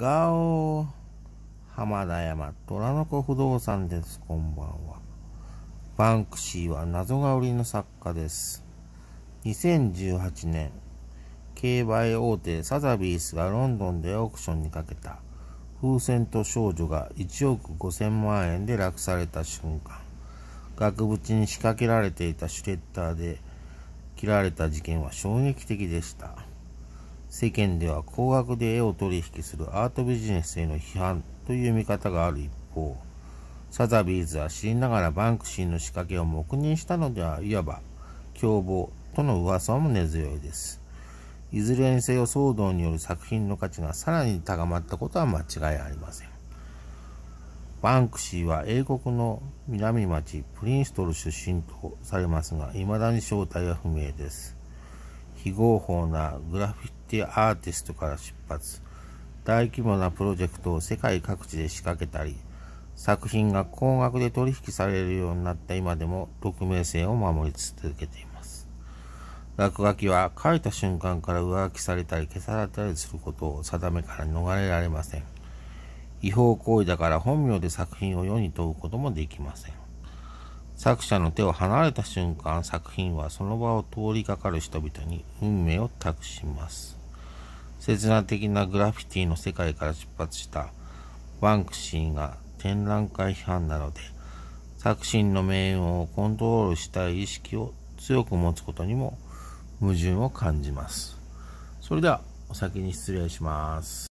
ガオ浜田山虎の子不動産です。こんばんは。バンクシーは謎が売りの作家です。2018年、競売大手サザビースがロンドンでオークションにかけた風船と少女が1億5000万円で落された瞬間、額縁に仕掛けられていたシュレッダーで切られた事件は衝撃的でした。世間では高額で絵を取引するアートビジネスへの批判という見方がある一方、サザビーズは知りながらバンクシーの仕掛けを黙認したのではいわば凶暴との噂も根強いです。いずれにせよ騒動による作品の価値がさらに高まったことは間違いありません。バンクシーは英国の南町プリンストル出身とされますが、未だに正体は不明です。非合法なグラフィティアーティストから出発大規模なプロジェクトを世界各地で仕掛けたり作品が高額で取引されるようになった今でも匿名性を守り続けています落書きは書いた瞬間から上書きされたり消されたりすることを定めから逃れられません違法行為だから本名で作品を世に問うこともできません作者の手を離れた瞬間作品はその場を通りかかる人々に運命を託します刹那的なグラフィティの世界から出発したバンクシーが展覧会批判などで作品の命運をコントロールしたい意識を強く持つことにも矛盾を感じますそれではお先に失礼します